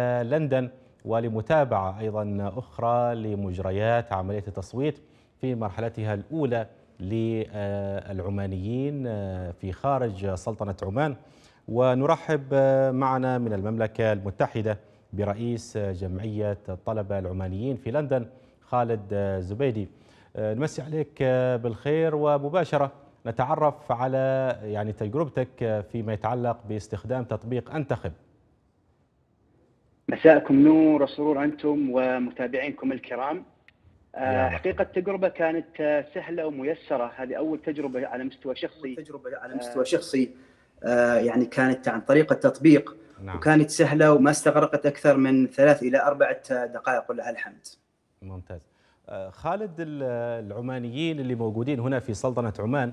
لندن ولمتابعة أيضا أخرى لمجريات عملية التصويت في مرحلتها الأولى للعمانيين آه، في خارج سلطنة عمان ونرحب آه، معنا من المملكة المتحدة برئيس جمعية الطلبة العمانيين في لندن خالد آه، زبيدي نمسي عليك بالخير ومباشرة نتعرف على يعني تجربتك فيما يتعلق باستخدام تطبيق أنتخب مساءكم نور وسرور انتم ومتابعينكم الكرام. حقيقة التجربة كانت سهلة وميسرة، هذه أول تجربة على مستوى شخصي. تجربة على آه. مستوى شخصي آه، يعني كانت عن طريق التطبيق نعم. وكانت سهلة وما استغرقت أكثر من ثلاث إلى أربعة دقائق ولله الحمد. ممتاز. آه، خالد العمانيين اللي موجودين هنا في سلطنة عمان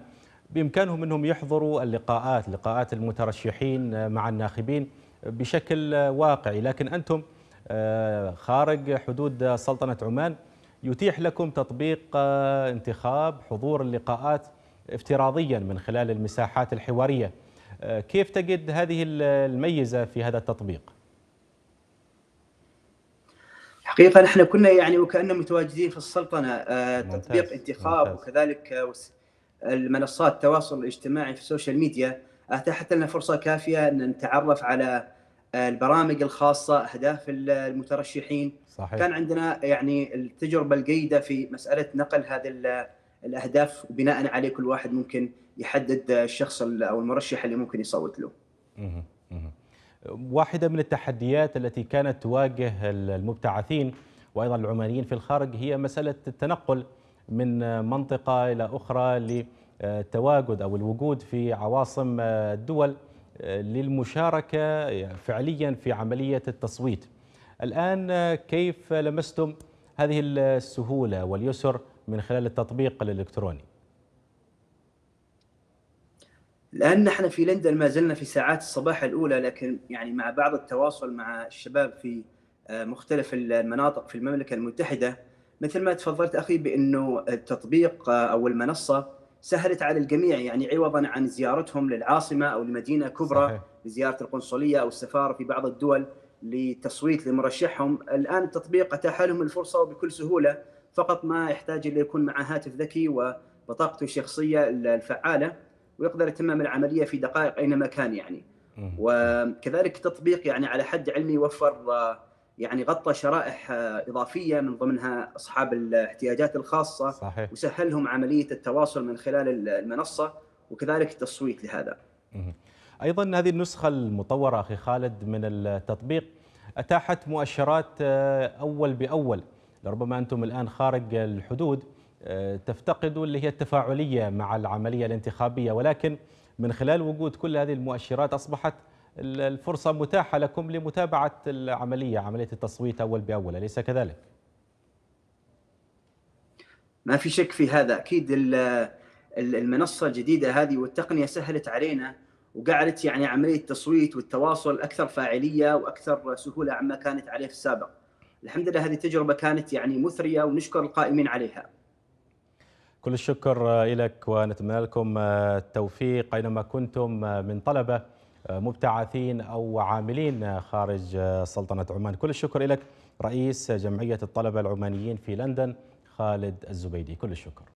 بإمكانهم أنهم يحضروا اللقاءات، لقاءات المترشحين مع الناخبين. بشكل واقعي لكن أنتم آه، خارج حدود سلطنة عمان يتيح لكم تطبيق آه، انتخاب حضور اللقاءات افتراضيا من خلال المساحات الحوارية آه، كيف تجد هذه الميزة في هذا التطبيق؟ حقيقة نحن كنا يعني وكأننا متواجدين في السلطنة تطبيق انتخاب ممتاز. وكذلك المنصات التواصل الاجتماعي في السوشيال ميديا اتاحت لنا فرصه كافيه ان نتعرف على آه، البرامج الخاصه اهداف المترشحين صحيح. كان عندنا يعني التجربه الجيده في مساله نقل هذه الاهداف وبناء عليه كل واحد ممكن يحدد الشخص او المرشح اللي ممكن يصوت له. واحده من التحديات التي كانت تواجه المبتعثين وايضا العمانيين في الخارج هي مساله التنقل من منطقه الى اخرى التواجد أو الوجود في عواصم الدول آه، للمشاركة يعني فعليا في عملية التصويت الآن آه، كيف لمستم هذه السهولة واليسر من خلال التطبيق الإلكتروني الآن نحن في لندن ما زلنا في ساعات الصباح الأولى لكن يعني مع بعض التواصل مع الشباب في آه، مختلف المناطق في المملكة المتحدة مثل ما تفضلت أخي بأنه التطبيق أو المنصة سهلت على الجميع يعني عوضا عن زيارتهم للعاصمه او لمدينه كبرى صحيح. لزياره القنصليه او السفاره في بعض الدول للتصويت لمرشحهم الان التطبيق اتاح لهم الفرصه وبكل سهوله فقط ما يحتاج الا يكون مع هاتف ذكي وبطاقته الشخصيه الفعاله ويقدر يتمم العمليه في دقائق اينما كان يعني وكذلك التطبيق يعني على حد علمي وفر يعني غطى شرائح آه، اضافيه من ضمنها اصحاب الاحتياجات الخاصه صحيح. وسهلهم عمليه التواصل من خلال المنصه وكذلك التصويت لهذا. ايضا هذه النسخه المطوره اخي خالد من التطبيق اتاحت مؤشرات آه، اول باول لربما انتم الان خارج الحدود آه، تفتقدوا اللي هي التفاعليه مع العمليه الانتخابيه ولكن من خلال وجود كل هذه المؤشرات اصبحت الفرصة متاحة لكم لمتابعة العملية عملية التصويت أول بأول أليس كذلك؟ ما في شك في هذا أكيد المنصة الجديدة هذه والتقنية سهلت علينا وقعدت يعني عملية التصويت والتواصل أكثر فاعلية وأكثر سهولة عما كانت عليه في السابق الحمد لله هذه التجربة كانت يعني مثرية ونشكر القائمين عليها كل الشكر لك ونتمنى لكم التوفيق أينما كنتم من طلبة مبتعثين أو عاملين خارج سلطنة عمان كل الشكر لك رئيس جمعية الطلبة العمانيين في لندن خالد الزبيدي كل الشكر